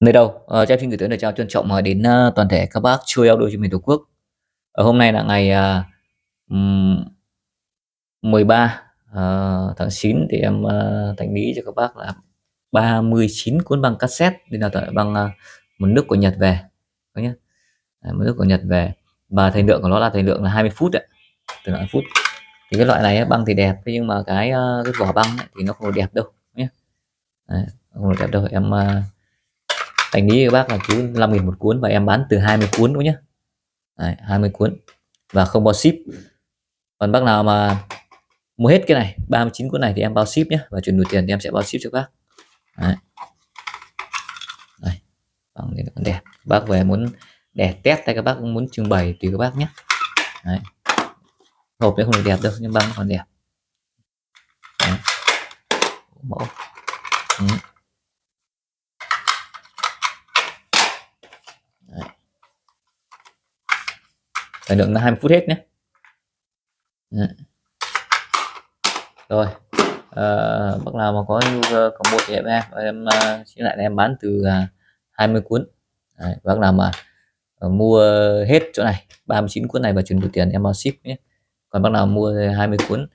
Nơi đâu uh, cho xin gửi tới lời chào trân trọng uh, đến uh, toàn thể các bác chui eo đôi trên miền Tổ quốc. Uh, hôm nay là ngày uh, 13 uh, tháng 9 thì em uh, thành lý cho các bác là 39 cuốn băng cassette đi nào tại băng uh, một nước của Nhật về, các nhé. À, một nước của Nhật về và thời lượng của nó là thời lượng là 20 phút ạ từ loại phút. Thì cái loại này băng thì đẹp, nhưng mà cái uh, cái vỏ băng ấy, thì nó không đẹp đâu nhé. À, không đẹp đâu em. Uh, anh lý các bác là chú 5 nghìn một cuốn và em bán từ 20 cuốn nữa nhé Đấy, 20 cuốn và không bao ship còn bác nào mà mua hết cái này 39 cuốn này thì em bao ship nhé và chuyển đủ tiền thì em sẽ bao ship cho bác Đấy. Đây, còn đẹp bác về muốn để test hay các bác muốn trưng bày tùy các bác nhé Đấy. hộp nó không được đẹp đâu nhưng băng còn đẹp Đấy. mẫu thời lượng là 20 phút hết nhé ừ. rồi à, bác nào mà có nhu có mua thì em em ờ, xin lại em bán từ 20 à, cuốn Đấy, bác nào mà ờ, mua hết chỗ này 39 cuốn này và chuyển đủ tiền em bao ship nhé còn bác nào mua 20 cuốn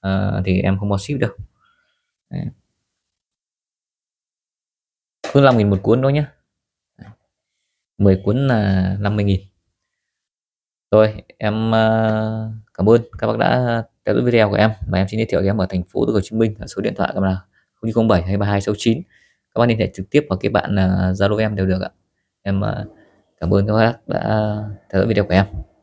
à, thì em không bao ship được Đấy. cứ 5.000 một cuốn đó nhé 10 cuốn là 50.000 rồi, em, a, ờ, cảm ơn các bác đã theo dõi video của em và em xin giới thiệu em ở thành phố Hồ Chí Minh, số điện thoại của em là 0907 23269. Các bạn liên hệ trực tiếp vào cái bạn, à, Zalo em đều được ạ. Em, a, ờ, cảm ơn các bác đã theo dõi video của em.